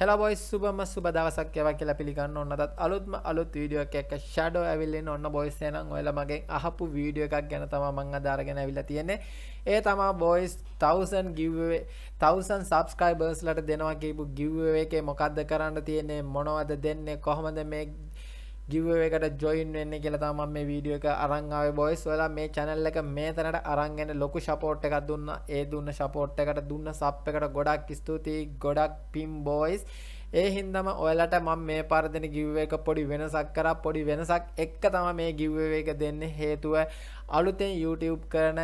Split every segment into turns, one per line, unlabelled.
හෙලා බොයිස් සුබම සුබ දවසක් යවා කියලා පිළිගන්න ඔන්නත් අලුත්ම අලුත් වීඩියෝ එකක් ෂැඩෝ ඇවිල්ලා ඔන්න බොයිස් එනන් ඔයාලා මගෙන් අහපු වීඩියෝ එකක් ගැන තමයි මම අද අරගෙන ඇවිල්ලා තියෙන්නේ ඒ තමයි බොයිස් 1000 giveaway 1000 subscribers ලට දෙනවා කියපු giveaway එකේ මොකද්ද කරන්න තියෙන්නේ මොනවද දෙන්නේ කොහොමද මේ ගිව්ව එකට ජොයින් වෙන්න කියලා මම මේ වීඩියෝ එක අරන් ආවේ බොයිස්. ඔයාලා මේ channel එක මේ තැනට අරන් එන්න ලොකු support එකක් දුන්නා. ඒ දුන්න support එකට දුන්න sub එකට ගොඩක් ස්තුතියි. ගොඩක් පින් බොයිස්. ඒ හින්දම ඔයාලට මම මේ පරදින giveaway එක පොඩි වෙනසක් කරා පොඩි වෙනසක් එක්ක තමයි මේ giveaway එක දෙන්නේ හේතුව අලුතෙන් YouTube කරන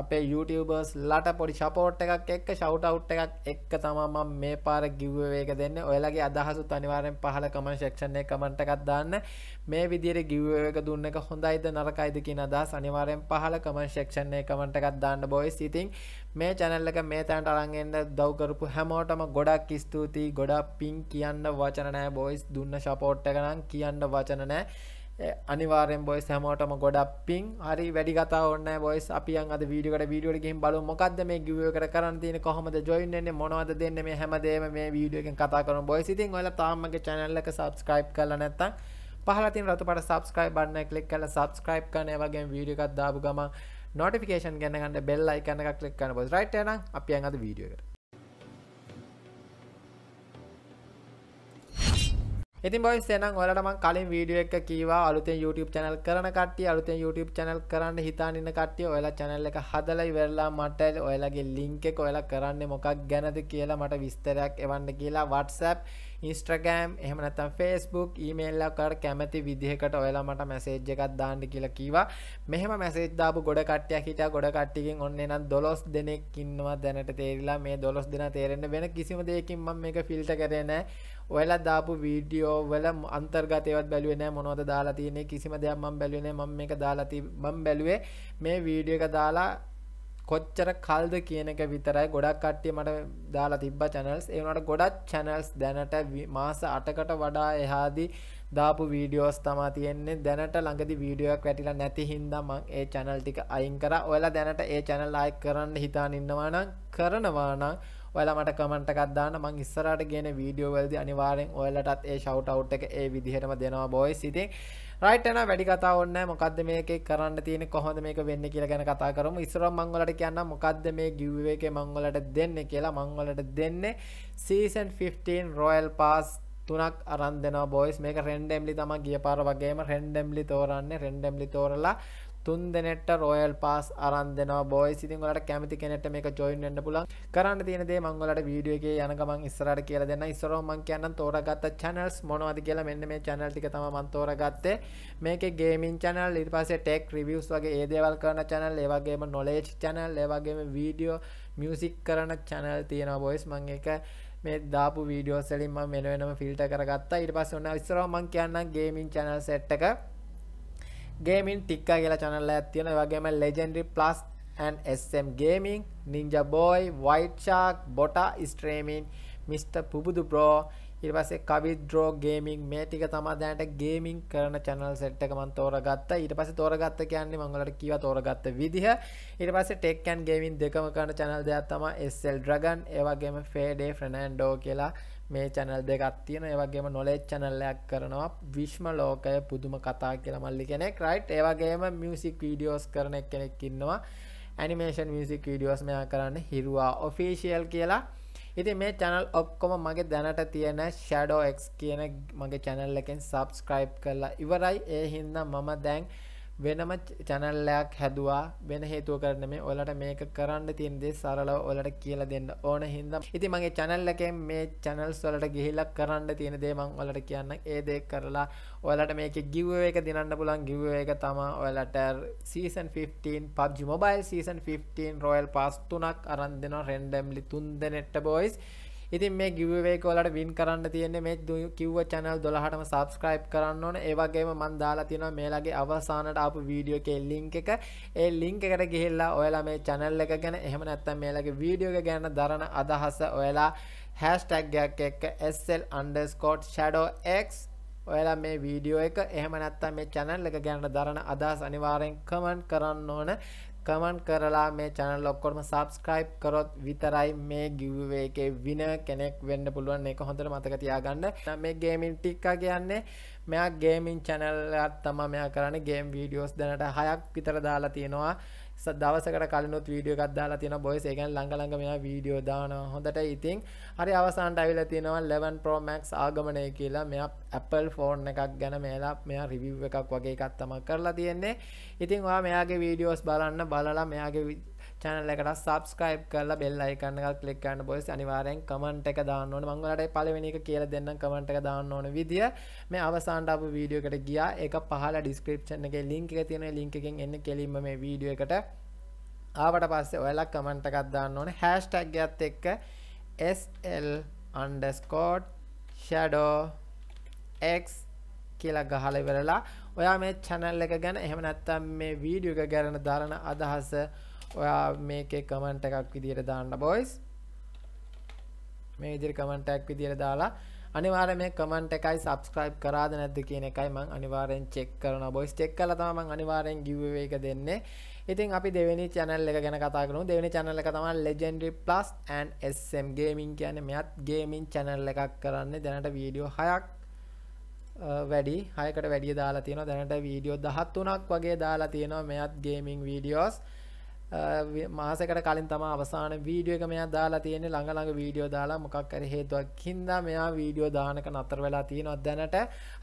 අපේ YouTubers ලට පොඩි support එකක් එක්ක shout out එකක් එක්ක තමයි මම මේ පාර giveaway එක දෙන්නේ ඔයාලගේ අදහසුත් අනිවාර්යෙන් පහල comment section එකේ comment එකක් දාන්න මේ විදිහට giveaway එක දුන්න එක හොඳයිද නරකයිද කියන අදහස් අනිවාර්යෙන් පහල comment section එකේ comment එකක් දාන්න boys ඉතින් මේ චැනල් එක මේ තැන්ට අරන්ගෙන්ද දව් කරපු හැමෝටම ගොඩක් ස්තුතියි ගොඩක් පින් කියන්න වචන නෑ බොයිස් දුන්න ශපෝට් එක නම් කියන්න වචන නෑ අනිවාරෙන් බොයිස් හැමෝටම ගොඩක් පින් හරි වැඩි කතා ඔන්න බොයිස් අපියන් අද වීඩියෝකට වීඩියෝට ගිහින් බලමු මොකද්ද මේ ගිව් එකට කරන්න තියෙන්නේ කොහොමද ජොයින් වෙන්නේ මොනවද දෙන්නේ මේ හැමදේම මේ වීඩියෝ එකෙන් කතා කරමු බොයිස් ඉතින් ඔයාලා තාම මගේ channel එක subscribe කරලා නැත්නම් පහලතින් රතුපට සබස්ක්‍රයිබ් බන්න කලික් කල සබස්ක්‍රයිබ් කනය වගේ වීඩියකත් දාපු ගම නොටිකේන් ගැනගන්න බෙල්ලයි කන්න එකක් ලෙක් කන්න පොස් රයිට් නම් අපි අද වීඩියෝකට ඉතින් බොයිස් එහෙනම් ඔයාලට මම කලින් වීඩියෝ එක කීවා අලුතෙන් YouTube channel කරන කට්ටිය අලුතෙන් YouTube channel කරන්න හිතාන ඉන්න කට්ටිය ඔයාලා channel එක හදලා ඉවරලා මට ඔයාලගේ link එක ඔයාලා කරන්නේ මොකක් ගැනද කියලා මට විස්තරයක් එවන්න කියලා WhatsApp ඉස්ට්‍රගෑම් එහම නැතම් ෆස්බුක් ඊමේල්ලකට කැමති විදිහකට ඔයලා මට මැසේජ් එකක් දාන්න කියලා කිවා මෙහම මැසේජ්දාපු ගොඩ කට්ටයක් හිට ගොඩ කට්ටිකින් ඔන්න නම් දොස් දෙනෙක් ඉන්නවා දැනට තේරලා මේ දොස් දෙන තේරෙන වෙන කිසිම දෙයකින් ම මේ ෆිල්ට කරන ඔයලා දාපු වීඩියෝ වල අන්තර්ගතයවත් බැලුවේ නෑ මොනවද දාලා තියෙන්නේ කිසිම දෙයක් මම බැලුවේ නෑ මම මේක දාලා තිබ මම බැලුවේ මේ වීඩියෝ එක දාලා කොච්චර කල්ද කියන එක විතරයි ගොඩක් කට්ටිය මට දාලා තිබ්බා channels ඒ වුණාට ගොඩක් channels දැනට මාස 8කට වඩා එහාදී දාපු වීඩියෝස් තමයි තියෙන්නේ දැනට ළඟදී වීඩියෝ එකක් වැටිලා නැති හින්දා මම ඒ channel ටික අයින් කරා ඔයාලා දැනට ඒ channel ආයෙ කරන්න හිතාන ඉන්නවා නම් කරනවා නම් ඔයාලා මට කමෙන්ට් එකක් දාන්න මම ඉස්සරහට ගේන වීඩියෝ වලදී අනිවාර්යෙන් ඔයාලටත් ඒ shout out එක ඒ විදිහටම දෙනවා boys ඉතින් රයිට් එන වැඩි කතා ඕන්න මොකක්ද මේක කරන්න තියෙන කොහොඳ මේක වෙන්න කියලා ගැන කතා කරමු ඉස්සර මංගලට කියන්න මොකක්ද මේ ගිව්ව එක මංගලට දෙන්න කියලා මංගලට දෙන්නේ සීසන් 15 රොයල් පාස් තුනක් අරන් දෙනවා බොයිස් මේක රෙන්ඩෙම්ලි තම ගිය පාර වගේම රෙන්ඩෙම්ලි තෝරන්නේ රෙන්ඩෙම්ලි තෝරලා තුන්දෙනෙට රෝයල් පස් අරන්දන බෝයි සිතින් වලට කැමති කෙනෙට මේක ජොයින් වෙන්න පුළුවන් කරන්න තියෙන දේ මම ඔයාලට වීඩියෝ එකේ යන ගමන් ඉස්සරහට කියලා දෙන්න ඉස්සරහ මම කියන්නම් තෝරාගත්ත channels මොනවද කියලා මෙන්න මේ channel ටික තමයි මම තෝරාගත්තේ මේකේ gaming channel ඊට පස්සේ tech reviews වගේ ඒ දේවල් කරන channel ඒ වගේම knowledge channel ඒ වගේම වීඩියෝ මියුසික් කරන channel තියෙනවා boys මම ඒක මේ දාපු වීඩියෝස් වලින් මම වෙන වෙනම ෆිල්ටර් කරගත්තා ඊට පස්සේ ඔන්න ඉස්සරහ මම කියන්නම් gaming channel set එක ගේමින් ටික්කා කියලා චැනල් එකක් තියෙනවා. ඒ වගේම Legendary Plus and SM Gaming, Ninja Boy, White Shark, Bota Streaming, Mr. Pubudu Bro ඊට පස්සේ කවිත් ඩ්‍රෝ ගේමින් මේ ටික තමයි දැනට ගේමින් කරන channel set එක මම තෝරගත්තා. ඊට පස්සේ තෝරගත්ත කියන්නේ මම ඔයාලට කීවා තෝරගත්ත විදිහ. ඊට පස්සේ Tech and Gaming දෙකම කරන channel දෙයක් තමයි SL Dragon, ඒ වගේම Fade Fernando කියලා මේ චැනල් දෙකක් තියෙන ඒවගේම නොලෙජ් චැනල්ලයක් කරනවා විශ්ම ලෝකය පුදුම කතා කියලා මල්ලි කෙනෙක් රයිට් ඒවගේම මියසික් වීඩියෝස් කරන කෙනෙක් ඉන්නවා ඇනිමේෂන් මියසික් වීඩියෝස් මෙයා කරන්න හිරුවා ඔෆිසිියල් කියලා ඉති මේ චැනල් ඔක්කොම මගේ දැනට තියෙන ෂඩෝ එක් කියන මගේ චැනල් එකෙන් සබස්ක්‍රයිබ් කරලා ඉවරයි ඒ හින්දා මම දැන් වෙනම channel එකක් හැදුවා වෙන හේතුව කරන්න මේ ඔයාලට මේක කරන්න තියෙන දේ සරලව ඔයාලට කියලා දෙන්න ඕන හින්දා ඉතින් මගේ channel එකෙන් මේ channels වලට ගිහිල්ලා කරන්න තියෙන දේ මම ඔයාලට කියන්නම් ඒ දේ කරලා ඔයාලට මේකේ giveaway එක දිනන්න පුළුවන් giveaway එක තමයි ඔයාලට season 15 PUBG Mobile season 15 Royal Pass 3ක් අරන් දෙනවා randomly 3 දෙනෙට boys ඉතින් මේ ගිව්වේ එක වලට වින් කරන්න තියෙන්නේ මේ කිව්ව channel 12ටම subscribe කරන්න ඕන. ඒ වගේම මම දාලා තියෙනවා මේලාගේ අවසානට ආපු වීඩියෝ එකේ link එක. ඒ link එකට ගිහිල්ලා ඔයාලා මේ channel එක ගැන එහෙම නැත්නම් මේලාගේ වීඩියෝ එක ගැන දරන අදහස ඔයාලා හැස්ටැක්ගයක් එක්ක SL අන්ඩස්කෝට් ෂඩෝ X ඔයාලා මේ වීඩියෝ එක එහෙම නැත්තම් මේ channel එක ගැන දරන අදහස් අනිවාර්යෙන් comment කරන්න ඕන. කමන්ට් කරලා මේ channel ඔක්කොම subscribe කරොත් විතරයි මේ giveaway එකේ winner කෙනෙක් වෙන්න පුළුවන් ඒක හොඳට මතක තියාගන්න. මේ gaming ටික්කා කියන්නේ මෙයා gaming channel එකක් තමයි මෙයා කරන්නේ game videos දැනට 6ක් විතර දාලා තියෙනවා. දවසකට කලනුත් වීඩියෝ එකක් දාලා තියෙනවා බොයිස් ඒ කියන්නේ ළඟ ළඟ මෙයා වීඩියෝ දානවා හොඳට ඉතින් හරි අවසානට අවිලා තියෙනවා 11 Pro Max ආගමනය කියලා මෙයා Apple ෆෝන් එකක් ගැන මෙයාලා මෙයා රිවිව් එකක් වගේ එකක් තමයි කරලා තියෙන්නේ ඉතින් ඔයා මෙයාගේ වීඩියෝස් බලන්න බලලා මෙයාගේ චැනල් එකට සබස්ක්‍රයිබ් කරලා බෙල් අයිකන්න එකක් ක්ලික් කරන්න බොයිස් අනිවාර්යෙන් කමන්ට් එක දාන්න ඕනේ මම ඔයාලට පළවෙනි එක කියලා දෙන්නම් කමන්ට් එක දාන්න ඕන විදිය මේ අවසානට ආපු වීඩියෝ එකට ගියා ඒක පහල ඩිස්ක්‍රිප්ෂන් එකේ ලින්ක් එක තියෙනවා ලින්ක් එකෙන් එන්න කෙලින්ම මේ වීඩියෝ එකට ආවට පස්සේ ඔයාලා කමන්ට් එකක් දාන්න ඕනේ හෑෂ්ටැග් එකත් එක්ක SL underscore shadow x කියලා ගහලා ඉවරලා ඔයා මේ channel එක ගැන එහෙම නැත්නම් මේ වීඩියෝ එක ගැන දරන අදහස ඔයා මේක කමෙන්ට් එකක් විදිහට දාන්න බොයිස් මේ විදිහට කමෙන්ට් එකක් විදිහට දාලා අනිවාර්යයෙන් මේ කමෙන්ට් එකයි subscribe කරාද නැද්ද කියන එකයි මම අනිවාර්යෙන් check කරනවා බොයිස් check කරලා තමයි මම අනිවාර්යෙන් giveaway එක දෙන්නේ ඉතින් අපි දෙවෙනි channel එක ගැන කතා කරමු දෙවෙනි channel එක තමයි legendary plus and sm gaming කියන්නේ මෙයත් gaming channel එකක් කරන්නේ දැනට වීඩියෝ 6ක් වැඩි 6කට වැඩි දාලා තියෙනවා දැනට වීඩියෝ 13ක් වගේ දාලා තියෙනවා මෙයත් gaming videos මාසකට කලින් තම අවසාන වීඩියෝ එක මෙයා දාලා තියෙන්නේ ළඟ ළඟ වීඩියෝ දාලා මොකක් හරි හේතුවක් හින්දා මෙයා වීඩියෝ දානක නතර වෙලා තියෙනවා දැනට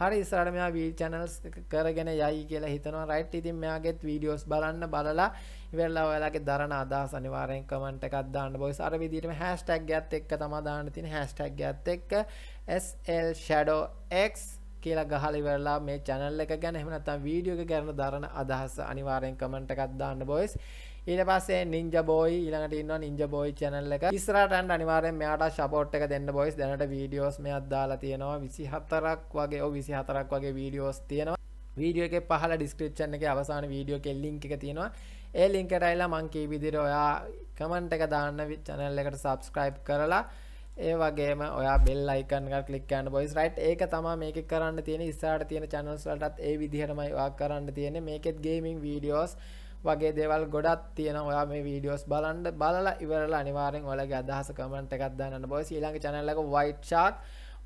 හරි ඉස්සරහට මෙයා වීඩියෝ channels කරගෙන යයි කියලා හිතනවා right ඉතින් මෙයාගෙත් videos බලන්න බලලා ඉවරලා ඔයාලගේ දරන අදහස් අනිවාර්යෙන් comment එකක් දාන්න boys අර විදිහටම hashtag එකත් එක්ක තමයි දාන්න තියෙන්නේ hashtag එකත් එක්ක SL shadow x කියලා ගහල ඉවරලා මේ channel එක ගැන එහෙම නැත්නම් video එක ගැන දරන අදහස් අනිවාර්යෙන් comment එකක් දාන්න boys ඊට පස්සේ නින්ජ බෝයි ඊළඟට ඉන්නවා නින්ජ බෝයි channel එක. ඉස්සරහට යන්න අනිවාර්යෙන් මෙයාට support එක දෙන්න boys. දැනට videos මෙයක් දාලා තියෙනවා 24ක් වගේ. ඔව් 24ක් වගේ videos තියෙනවා. වීඩියෝ එක පහල ඩිස්ක්‍රප්ෂන් එක අවසාන වීඩියෝ එකේ ලින්ක් එක තියෙනවා. ඒ link එකට ඇවිල්ලා මං කී විදිහට ඔයා comment එක දාන්න channel එකට subscribe කරලා ඒ වගේම ඔයා බෙල් අයිකන් එක ක්ලික් කරන්න boys right ඒක තමයි මේකේ කරන්න තියෙන ඉස්සරහට තියෙන channels වලටත් ඒ විදිහටමයි ඔයා කරන්න තියෙන්නේ මේකෙත් gaming videos වගේ දේවල් ගොඩක් තියෙන ඔයා මේ වීඩියෝස් බලන්ඩ බලලා ඉවරලා අනිවාරෙන් ඔලගේ අදහස කමට එකක් දන්න බොස් ඊළඟ චැනල්ලක වයිට් ෂාක්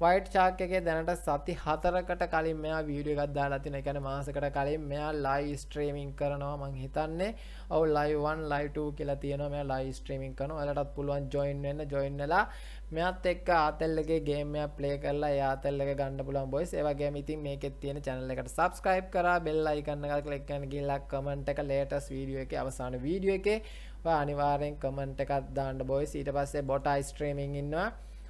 වයිට් චාක් එකේ දැනට සති හතරකට කලින් මෙයා වීඩියෝ එකක් දාලා තින එකන මාසකට කලින් මෙයා ලයිව් ස්ට්‍රීමින් කරනවා මං හිතන්නේ ඔව් ලයිව් 1 ලයිව් 2 කියලා තියෙනවා මෙයා ලයිව් ස්ට්‍රීමින් කරනවා ඔයාලටත් පුළුවන් ජොයින් වෙන්න ජොයින් වෙලා මෙත් එක් ආතල්ලගේ ගේමය පලේ කරලා යාතල්ල ගන්න පුලන් බොයිස් ඒවගේ ඉතින් මේක තියෙන චැනල එකට සබස්ක්‍රයිබ් කර බෙල්ලා එකන්න කලෙක්කන ගිල්ලක් කමට එක ලේටස් වීඩිය එක අවසාන වීඩිය එක අනිවාරෙන් කමෙන්ට් එකත් දාන්න බොයිස් ඊට පස්සේ බොටයි ස්ට්‍රීමින් ඉන්නවා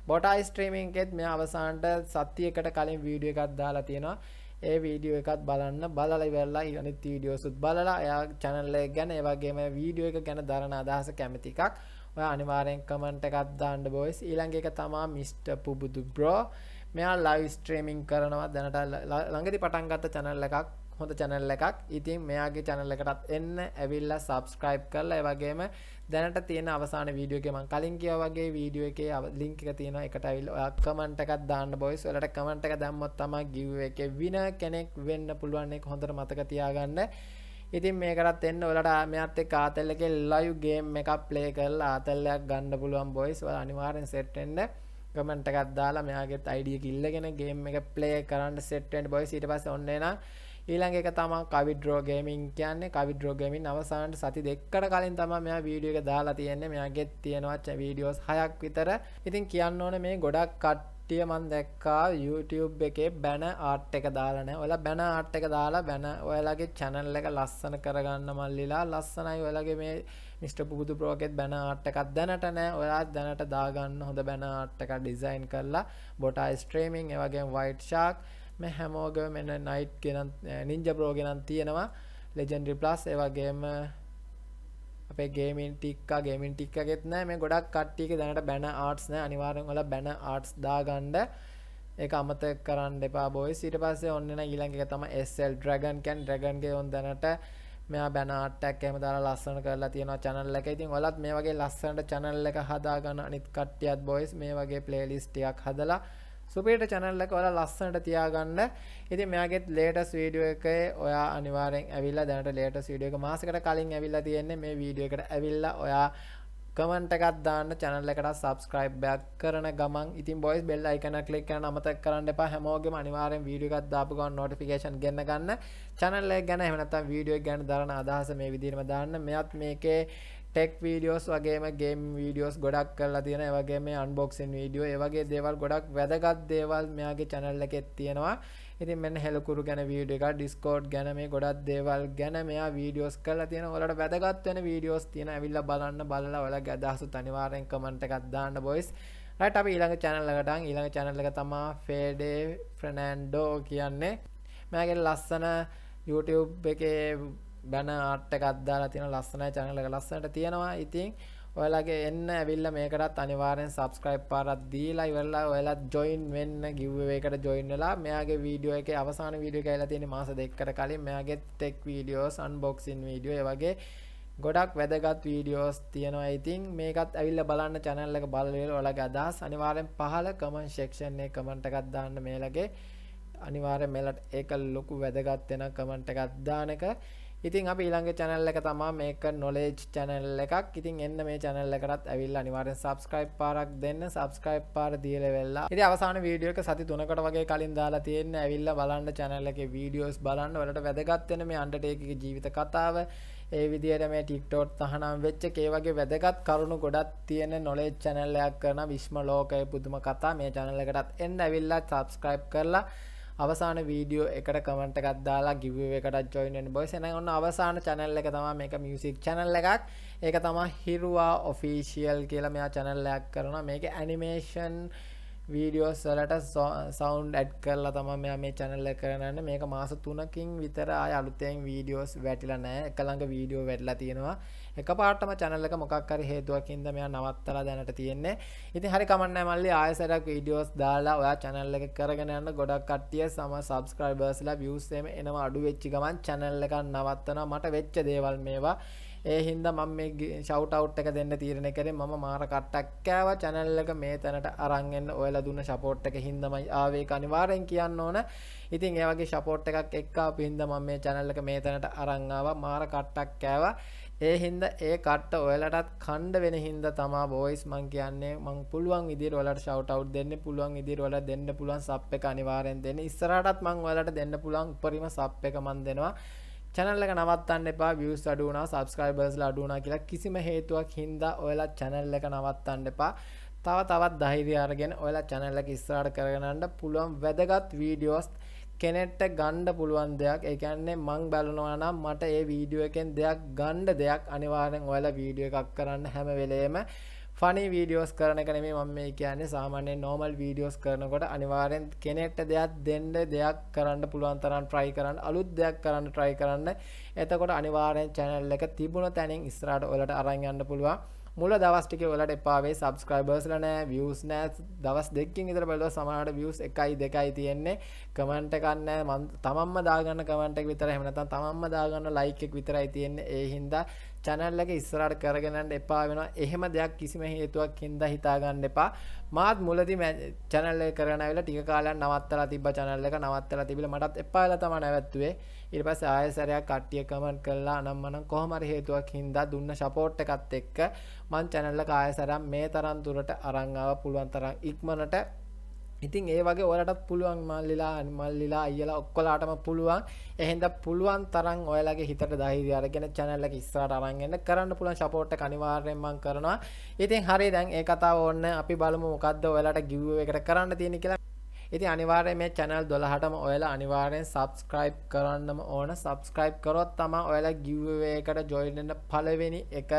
බොටයි ස්ට්‍රීමින්ගෙත් මේ අවසාන්ට සතියකට කලින් වීඩිය එකත් දාලා තියෙනවා ඒ වීඩියෝ එකත් බලන්න බලලා ඉවරලා අනිත් වීඩියෝසුත් බලලා එයා channel එක ගැන ඒ වගේම වීඩියෝ එක ගැන දරන අදහස කැමති එකක් ඔය අනිවාරයෙන් කමෙන්ට් එකක් දාන්න බොයිස් ඊළඟ එක තමා මිස්ටර් පුබුදු බ්‍රෝ මෙයා ලයිව් ස්ට්‍රීමින් කරනවා දැනට ළඟදි පටන් ගත්ත channel එකක් හොඳ channel එකක්. ඉතින් මෙයාගේ channel එකටත් එන්න ඇවිල්ලා subscribe කරලා ඒ වගේම දැනට තියෙන අවසාන වීඩියෝ එක මම කලින් කිව්වා වගේ වීඩියෝ එකේ link එක තියෙනවා. එකට ඇවිල්ලා ඔයා comment එකක් දාන්න boys. ඔයාලට comment එක දැම්මොත් තමයි giveaway එකේ winner කෙනෙක් වෙන්න පුළුවන්. ඒක හොඳට මතක තියාගන්න. ඉතින් මේකටත් එන්න ඔලට මෙත් එක් ආතල් එක ලයු ගේම් එකක් ප්ලේ කරලා ආතල්ලයක් ගන්න පුළුවන් බොයිස් වල අනිවාර්යෙන් සෙට් වෙන්න කමෙන්ට් එකක් දාලා මෙයාගේත් අයිඩිය කිල්ලගෙන ගේම් එක ප්ලේ කරන්න සෙට් වෙන්න බොයිස් ඊට පස්සේ ඔන්න එනවා ඊළඟ එක තමා කවිඩ්‍රෝ ගේමින් කියන්නේ කවිඩ්‍රෝ ගේමින් අවසානට සති දෙකකට කලින් තමයි මෙයා වීඩියෝ එක දාලා තියෙන්නේ මෙයාගෙත් තියෙනවා වීඩියෝස් 6ක් විතර. ඉතින් කියන්න ඕනේ මේ ගොඩක් කට් කට්ටිය මන් දැක්කා YouTube එකේ බැන ආට් එක දාලා නැහැ. ඔයාලා බැන ආට් එක දාලා බැන ඔයාලගේ channel එක ලස්සන කරගන්න මල්ලිලා ලස්සනයි ඔයාලගේ මේ Mr. පුබුදු Pro එකෙත් බැන ආට් එකක් දැනට නැහැ. ඔයාලා දැනට දාගන්න හොඳ බැන ආට් එකක් design කරලා බොටා streaming ඒ වගේම white shark මේ හැමෝගෙම මෙන්න night ගෙනන් ninja pro ගෙනන් තියෙනවා legendary plus ඒ වගේම අපේ ගේමින් ටික්කා ගේමින් ටික්කගෙත් නෑ මේ ගොඩක් කට්ටියක දැනට බැන ආර්ට්ස් නෑ අනිවාර්යෙන් ඔයාලා බැන ආර්ට්ස් දාගන්න ඒක අමතක කරන්න එපා බොයිස් ඊට පස්සේ ඔන්න එන ඊළඟ එක තමයි SL Dragon can Dragon ගේ ඔන් දැනට මෙයා බැන ආට් එකක් එහෙම දාලා ලස්සන කරලා තියෙනවා channel එක. ඉතින් ඔයාලත් මේ වගේ ලස්සනට channel එක හදාගන්න අනිත් කට්ටියත් බොයිස් මේ වගේ playlist ටිකක් හදලා සුපේට චැනල් එක ඔයාලා ලස්සනට තියාගන්න. ඉතින් මෙයාගෙත් ලේටස් වීඩියෝ එකේ ඔයා අනිවාර්යෙන් ඇවිල්ලා දැනට ලේටස් වීඩියෝ එක මාසෙකට කලින් ඇවිල්ලා තියෙන්නේ මේ වීඩියෝ එකට ඇවිල්ලා ඔයා කමෙන්ට් එකක් දාන්න channel එකට subscribe back කරන ගමන් ඉතින් boys bell icon එක click කරන්න අමතක කරන්න එපා හැමෝගෙම අනිවාර්යෙන් වීඩියෝ එකක් දාපු ගමන් notification ගෙන්න ගන්න channel එක ගැන එහෙම නැත්නම් වීඩියෝ එක ගැන දරන අදහස මේ විදිහටම දාන්න මෙයත් මේකේ ටෙක් වීඩියෝස් වගේම ගේම් වීඩියෝස් ගොඩක් කරලා තියෙන වගේ මේ අන්බොක්සින් වීඩියෝ ඒවගේ දේවල් ගොඩක් වැදගත් දේවල් මෙයාගේ චැනල් එකෙත් තියෙනවා ඉතින් මෙන්න හෙලකුරු ගැන වීඩියෝ එක ඩිස්කෝඩ් ගැන මේ ගොඩක් දේවල් ගැන මෙයා වීඩියෝස් කරලා තියෙන ඔයාලට වැදගත් වෙන වීඩියෝස් තියෙන ඇවිල්ලා බලන්න බලලා ඔයාලගේ අදහස් අනිවාර්යෙන් කමෙන්ට් එකක් දාන්න බොයිස් රයිට් අපි ඊළඟ channel එකටන් ඊළඟ channel එක තමා ෆේඩේ ෆර්නෑන්ඩෝ කියන්නේ මෑගේ ලස්සන YouTube එකේ බැන ආට් එකක් දාලා තියෙන ලස්සනයි channel එක ලස්සනට තියෙනවා. ඉතින් ඔයාලගේ එන්න ඇවිල්ලා මේකටත් අනිවාර්යෙන් subscribe පාරක් දීලා ඉවරලා ඔයාලත් join වෙන්න giveaway එකට join වෙලා මෙයාගේ වීඩියෝ එකේ අවසාන වීඩියෝ එක ඇවිල්ලා තියෙන්නේ මාස දෙකකට කලින් මෙයාගේ tech videos unboxing video ඒ වගේ ගොඩක් වැදගත් වීඩියෝස් තියෙනවා ඉතින් මේකත් ඇවිල්ල බලන්න channel එක බලලා ඔයාලගේ අදහස් අනිවාර්යෙන් පහල comment section එකේ comment එකක් දාන්න මේලගේ අනිවාර්යෙන් මෙලට ඒක ලොකු වැදගත් වෙන comment එකක් දාන එක ඉතින් අපි ඊළඟ channel එක තමා මේක knowledge channel එකක්. ඉතින් එන්න මේ channel එකටත් ඇවිල්ලා අනිවාර්යෙන් subscribe පාරක් දෙන්න. subscribe පාර දීලා වෙලා. ඉතින් අවසාන වීඩියෝ එක සති 3කට වගේ කලින් දාලා තියෙන ඇවිල්ලා බලන්න channel එකේ videos බලන්න. වලට වැදගත් වෙන මේ undertake ජීවිත කතාව ඒ විදිහට මේ ටික්ටෝට් තහනම් වෙච්ච කේවගේ වැදගත් කරුණු ගොඩක් තියෙන නොලෙජ් channel එකක් කරන විශ්ම ලෝකයේ පුදුම කතා මේ channel එකටත් එන්න ඇවිල්ලා subscribe කරලා අවසාන වීඩියෝ එකට කමට එකක් දාලා ගිව එකට ජොයින් බොයිස න ඔන්න අවසාන චැනල්ල එක තම මේක මියසික් චැනල්ල එකක් ඒක තමා හිරුවා ඔෆිසිියල් කියලා මෙයා චැනල්ලයක් කරන මේක ඇනිමේෂන් වීඩියෝස් වලට සෞන්් ඇඩ් කරලා තම මෙයා මේ චැනල්ල කරනන්න මේක මාස තුනකින් විතර අය අලුතෙන් වීඩියෝස් වැටිලනෑ එකළඟ වීඩියෝ වැඩලා තියෙනවා එක පාටම චැනල්ලක මොකක්කර හේතුවකින්ද මෙයා නවත්තලා දැනට තියෙන්නේ ඉතින් හරි කමන්න මල්ලි ආයසරක් වීඩියෝස් දාලා ඔයා චැනල්ල එක කරගෙන යන්න ගොඩක් කට්ටිය සම සබස්ක්‍රයිබර්ස්ලා වියස්ේම එනවා අඩු වෙච්චි ගමන් චැනල්ල එකක් නවත්තනවා මට වෙච්ච දේවල් මේවා ඒ හින්ද මම මේ ෂවටවට් එක දෙන්න තීරණ කරේ මම මාර කට්ටක්කෑව චැනල් එක මේ තැනට අරන්ගෙන් ඔයලා දුන්න සපෝට් එක හින්දමයි ආවේ අනිවාර්යෙන් කියන්න ඕන. ඉතින් ඒ වගේ සපෝට් එකක් එක්ක අපි හින්ද මම මේ චැනල් එක මේ තැනට අරන් ආවා මාර කට්ටක්කෑවා. ඒ හින්දා ඒ කට්ට ඔයාලටත් කණ්ඩ වෙන හින්දා තමා බොයිස් මං කියන්නේ මං පුළුවන් විදිහට ඔයාලට shout out දෙන්න පුළුවන් විදිහට ඔයාලට දෙන්න පුළුවන් sub එක අනිවාර්යෙන් දෙන්න ඉස්සරහටත් මං ඔයාලට දෙන්න පුළුවන් උපරිම sub එක මං දෙනවා channel එක නවත්තන්න එපා views අඩු වුණා subscribers ලා අඩු වුණා කියලා කිසිම හේතුවක් හින්දා ඔයාලා channel එක නවත්තන්න එපා තව තවත් ධෛර්යය අරගෙන ඔයාලා channel එක ඉස්සරහට කරගෙනන්න පුළුවන් වැදගත් videos කෙනෙට්ට ගණ්ඩ පුළුවන් දෙයක් එකන්නේ මං බැලනවා නම් මට ඒ වීඩියුව එකෙන් දෙයක් ගණ්ඩ දෙයක් අනිවාරෙන් ඔයල වීඩිය එකක් කරන්න හැම වෙලේම ෆනි වීඩියෝස් කරන කනේ මම මේ කියන්නේ සාමාන්‍ය නෝමල් වීඩියෝස් කරනකොට අනිවාරෙන් කෙනෙක්ට දෙයක් දෙන්න දෙයක් කරන්න පුළුවන් තරන් ට්‍රයි කරන්න අලුත් දෙයක් කරන්න ට්‍රයි කරන්න එතකොට අනිවාරෙන් චැනල් එක තිබුණ තැනින් ඉස්රාට ඔලට අරංගන්න පුළුවන් මුල දවස්ටික වලට එපාවේ සබස්ක්‍රයිබර්ස් ලනෑ වියස් නෑ දවස් දෙකින් ඉතර බලව සමහට වියස් එකයි දෙකයි තියෙන්නේ කමෙන්ට කන්න තමම්ම දාගන්න කමෙන්ටක් විතර හෙමනත තමම්ම දාගන්න ලයිකෙක් විතරයි තියෙන්නේ ඒ හින්දා චැනල්ලක ඉස්සරට කරගෙනට එපා වෙන එහෙම දෙයක් කිසිම හේතුවක් හින්ද හිතාගන්න එපා මාත් මුලදි චැනල්ල කරනල ටිකාල නවත්තල තිබ චනල්ලක නවත්තල තිබිල මටත් එපාල තම නැවැත්තුවේ ඉරිපස් ආයසරයක් කට්ටිය කමන් කරලා අනම්මන කොහමර හේතුවක් හින්ද දුන්න ශපෝට්ට එකත් එක්ක මං චැනල්ල කායසරම් මේ තරම් තුරට අරංාව පුළුවන් තරම් ඉක්මනට ඉතින් ඒ වගේ ඔලටත් පුළුවන් මල්ලිලා මල්ලිලා අයියලා ඔක්කොලාටම පුළුවන් එහෙන්ද පුළුවන් තරම් ඔයාලගේ හිතට ධෛර්යය අරගෙන channel එක ඉස්සරහට අරන්ගෙන කරන්න පුළුවන් support එක අනිවාර්යයෙන් මම කරනවා. ඉතින් හරි දැන් ඒ කතාව ඕන්න අපි බලමු මොකද්ද ඔයාලට giveaway එකට කරන්න තියෙන්නේ කියලා. ඉතින් අනිවාර්යයෙන් මේ channel 12ටම ඔයාලා අනිවාර්යෙන් subscribe කරන්නම ඕන. subscribe කරොත් තමයි ඔයාලා giveaway එකට join වෙන්න පළවෙනි එක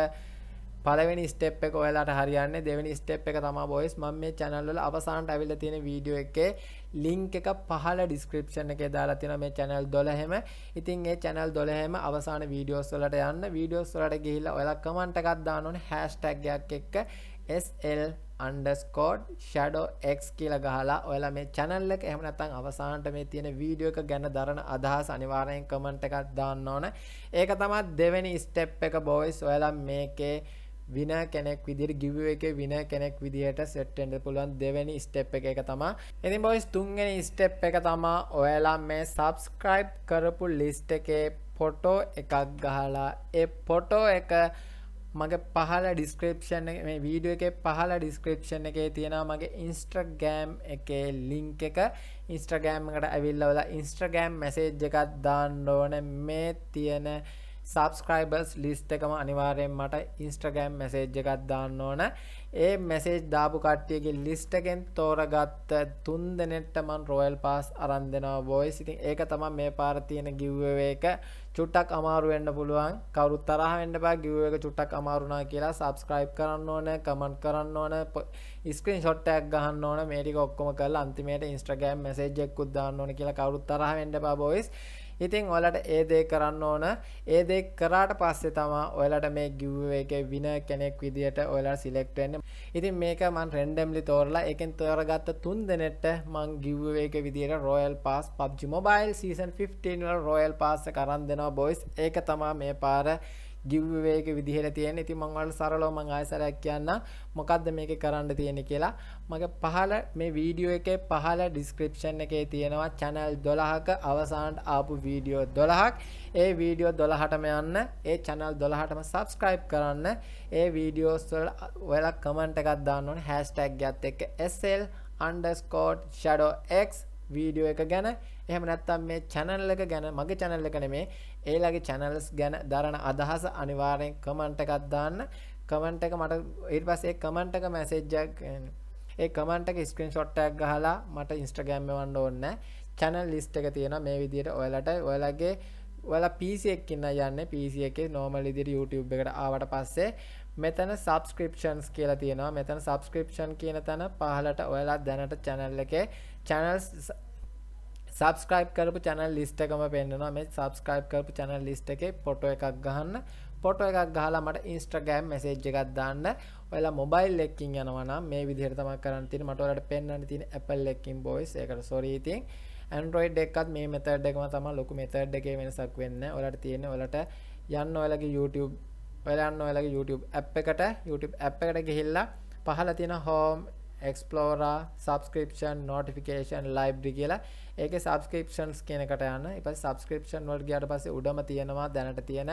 පලවෙනි ස්ටප් එක ඔයාලට හරියන්නේ දෙවෙනි ස්ටප් එක තමා බොයිස් මම මේ channel වල අවසානට අවිල්ලා තියෙන වීඩියෝ එකේ link එක පහල description එකේ දාලා තියෙනවා මේ channel 12ම. ඉතින් ඒ channel 12ම අවසාන videos වලට යන්න videos වලට ගිහිල්ලා ඔයාලා comment එකක් දාන්න ඕනේ hashtag එකක් එක්ක SL අන්ඩස්කෝඩ් ෂඩෝ එක් කියල ගහලා ඔයලා මේ චැනල්ලක එහමනතන් අවසාන්ට මේ තියෙන වීඩියෝ එක ගැන දරන අදහස් අනිවාරයෙන් කමන්ට එකත් දාන්න ඕන ඒක තමත් දෙවැනි ස්ටෙප් එක බොයිස් ඔයලා මේකේ වින කෙනෙක් විදිට ගිව එක වින කෙනෙක් විදිහට සෙට්ටෙන්ට පුළුවන් දෙවැනි ස්ටප් එක තමා එති බොයිස් තුන්ගෙන ස්ටප් එක තමා ඔයලා මේ සබස්ක්‍රයිබ් කරපු ලිස්ට එකේ පොටෝ එකක් ගහලා ඒ පොටෝ එක මගේ පහල ඩිස්ක්‍රපෂන් මේ වීඩුව එක පහල ඩිස්ක්‍රපෂන් එකේ තියෙනවා මගේ ඉන්ස්ට්‍රගෑම් එකේ ලිංක් එක ඉන්ස්ට්‍රගෑම්කට ඇවිල්ලවලා ඉන්ස්ට්‍රගෑම් මැසේජ් එකත් දාන්න ඕන මේ තියෙන සබස්ක්‍රයිබර්ස් ලිස්ට එකම අනිවාරයෙන් මට ඉන්ස්ට්‍රගෑම් මැසේජ් එකත් දාන්න ඕන ඒ මැසේජ් දාපු කට්ටියගේ ලිස්ටකෙන් තෝරගත්ත තුන් දෙනෙට්ටමන් රොයල් පාස් අරන් දෙනවා බොයිස් ඉතින් ඒක තම මේ පාරතියන ගිව්ව එක චුට්ටක් අමාරුවෙන්න්න පුළුවන් කවරුත් තරහවෙන්න බා ගිව්ව එක චුට්ටක් අමාරුණා කියලා සබස්ක්‍රයිබ් කරන්න ඕන කමන්් කරන්න ඕන ස්ක්‍රීන් ෂොට්ටයක් ගහන්න ඕන මේටික ඔක්කොම කල් අන්තිමේට ඉන්ස්ට්‍රගෑම් මැසේජ්ෙක් උද්දාන්න ඕන කියලා කවරුත් තරහ වෙන්ඩ බා බොයිස් ඉතින් ඔයාලට ඒ දේ කරන්න ඕන ඒ දේ කරාට පස්සේ තමයි ඔයාලට මේ ගිව් එකේ winner කෙනෙක් විදියට ඔයාලා සිලෙක්ට් වෙන්නේ. ඉතින් මේක මම randomly තෝරලා ඒකෙන් තෝරගත්ත තුන් දෙනෙට මම ගිව් එක විදියට Royal Pass PUBG Mobile Season 15 වල Royal Pass එක අරන් දෙනවා boys. ඒක තමයි මේ පාර ගිව්වේක විදිහට තියෙන ඉතින් මම ඔයාලට සරලව මම ආයෙසරයක් කියන්න මොකද්ද මේකේ කරන්න තියෙන්නේ කියලා මගේ පහල මේ වීඩියෝ එකේ පහල ඩිස්ක්‍රිප්ෂන් එකේ තියෙනවා channel 12ක අවසානට ආපු වීඩියෝ 12ක් ඒ වීඩියෝ 12ටම යන්න ඒ channel 12ටම subscribe කරන්න ඒ වීඩියෝස් වල ඔයාලා කමෙන්ට් එකක් දාන්න ඕනේ hashtag එකත් එක්ක sl_shadowx වීඩියෝ එක ගැන එහෙම නැත්නම් මේ channel එක ගැන මගේ channel එක නෙමේ ඒලාගේ channels ගැන දරන අදහස අනිවාර්යෙන් comment එකක් දාන්න comment එක මට ඊට පස්සේ ඒ comment එක message එකක් ඒ comment එක screenshot එකක් ගහලා මට Instagram එවන්න ඕනේ channel list එක තියෙනවා මේ විදිහට ඔයාලට ඔයාලගේ ඔයාලා PC එකකින් යන්නේ PC එකේ normal විදිහට YouTube එකට ආවට පස්සේ මෙතන සබස්ක්‍රපෂන්ස් කියලා තියෙනවා මෙතන සබස්ක්‍රපෂන් කියන තැන පහලට ඔයලා දැනට චැනල් එකේ චැනල්ස් සබස්ක්‍රයිප් කරපු චැනල් ලිස්ට එකම පෙන්න්නවා මේ සබස්ක්‍රයිප් කරපු චැනල් ලිස්ට එකේ පොටෝ එකක් ගහන්න පොටෝ එකක් ගහලා මට ඉන්ස්ට්‍රගෑම් මෙසේජ් එකක් දාන්න ඔයලා මොබයිල් එක්කින් යනවනම් මේ විදිහට තමක් කරන්න තියෙන මට ඔයාලට පෙන්වන්න තියෙන Apple එකකින් බොයිස් ඒකට සෝරි ඉතින් Android එකත් මේ මෙතඩ් එකම තමයි ලොකු මෙතඩ් එකේ වෙනසක් වෙන්නේ ඔයාලට තියෙන්නේ ඔයාලට යන්න ඔයාලගේ YouTube ඔයාලන්න ඔයාලගේ YouTube app එකට YouTube app එකට ගිහිල්ලා පහළ තියෙන home explorer subscription notification library කියලා ඒකේ subscriptions කියනකට යන්න. ඊපස්සේ subscription වලට ගියාට පස්සේ උඩම තියෙනවා දැනට තියෙන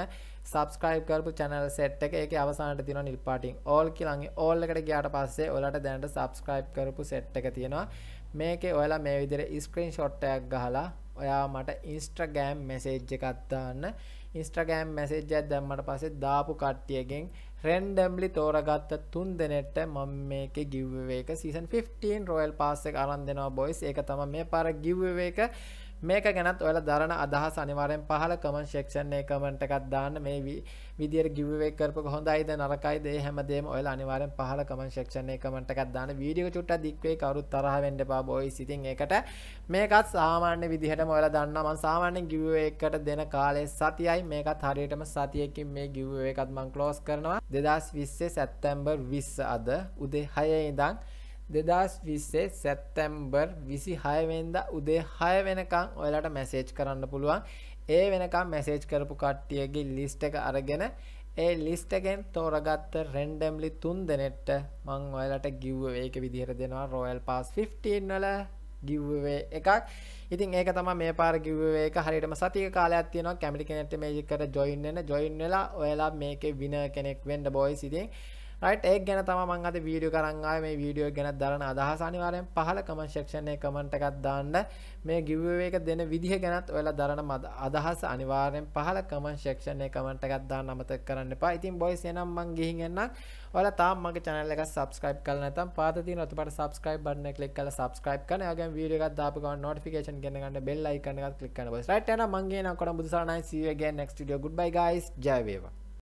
subscribe කරපු channel set එක. ඒකේ අවසානයේ තියෙනවා නිල් පාටින් all කියලා. all එකට ගියාට පස්සේ ඔයාලට දැනට subscribe කරපු set එක තියෙනවා. මේකේ ඔයාලා මේ විදිහට screenshot එකක් ගහලා ඔයා මට Instagram message එකක් දාන්න. Instagram message එකක් දැම්මට පස්සේ දාපු කට්ටියගෙන් රැන්ඩම්ලි තෝරගත්ත තුන් දෙනෙට මම මේක ගිව්වේ එක සීසන් 15 රොයල් පාස් එක අරන් දෙනවා බොයිස් ඒක තමයි මේ පාර ගිව්වේ එක මේක ගැනත් ඔයාලා දරන අදහස් අනිවාර්යෙන් පහල කමෙන්ට් සෙක්ෂන් එකේ කමෙන්ට් එකක් දාන්න මේ විදියට giveaway කරපො හොඳයිද නරකයිද ඒ හැමදේම ඔයාලා අනිවාර්යෙන් පහල කමෙන්ට් සෙක්ෂන් එකේ කමෙන්ට් එකක් දාන්න වීඩියෝ චුට්ටක් දික් වෙයි කවුරුත් තරහ වෙන්න එපා බොයිස් ඉතින් ඒකට මේකත් සාමාන්‍ය විදිහටම ඔයාලා දන්නවා මම සාමාන්‍යයෙන් giveaway එකට දෙන කාලේ සතියයි මේකත් හරියටම සතියකින් මේ giveaway එකත් මම ක්ලෝස් කරනවා 2020 සැප්තැම්බර් 20 අද උදේ 6 ඉඳන් දෙදස් විස්සේ සැත්තැම්බර් විසි හයවෙන්ද උදේ හය වෙනකං ඔයලට මැසේජ් කරන්න පුළුවන් ඒ වෙනකම් මැසේජ් කරපු කට්ටියගේ ලිස්ට එක අරගෙන ඒ ලිස්ටගෙන් තෝරගත්ත රෙන්ඩම්ලි තුන් දෙනෙට්ට මං ඔයලට ගිව්ව ඒක විදිහර දෙනවා රෝයල් පස් 15 වල ගිව්වේ එකක් ඉතින් ඒක තම මේ පාර ගිව්වේ එක හරිටම සතික කාලයක් තියෙනවා කැමිටි කෙනෙක්ට මේජික් කර ජොයින් වෙන ජොයින් වෙලා ඔයාලා මේකේ විනර් කෙනෙක් වෙන්න බොයිස් ඉතින් රයිට් ඒක ගැන තම මං අද වීඩියෝ කරන් ආවේ මේ වීඩියෝ ගැන දරන අදහස අනිවාර්යෙන් පහල කමෙන්ට් සෙක්ෂන් එකේ කමෙන්ට් එකක් දාන්න මේ giveaway එක දෙන විදිහ ගැනත් ඔයාලා දරන අදහස අනිවාර්යෙන් පහල කමෙන්ට් සෙක්ෂන් එකේ කමෙන්ට් එකක් දාන්න අමතක කරන්න එපා. ඉතින් බොයිස් එනම් මං ගිහින් එන්නම්. ඔයාලා තාම මගේ channel එක subscribe කරලා නැත්නම් පාත තියෙන රතුපාට subscribe button එක click කරලා subscribe කරන්න. එයාගෙන් වීඩියෝ එකක් දාපු ගමන් notification ගෙන ගන්න bell icon එකත් click කරන්න බොයිස්. රයිට් එහෙනම් මං ගේනකොට බුදුසරණයි see you again next video. goodbye guys. ජය වේවා.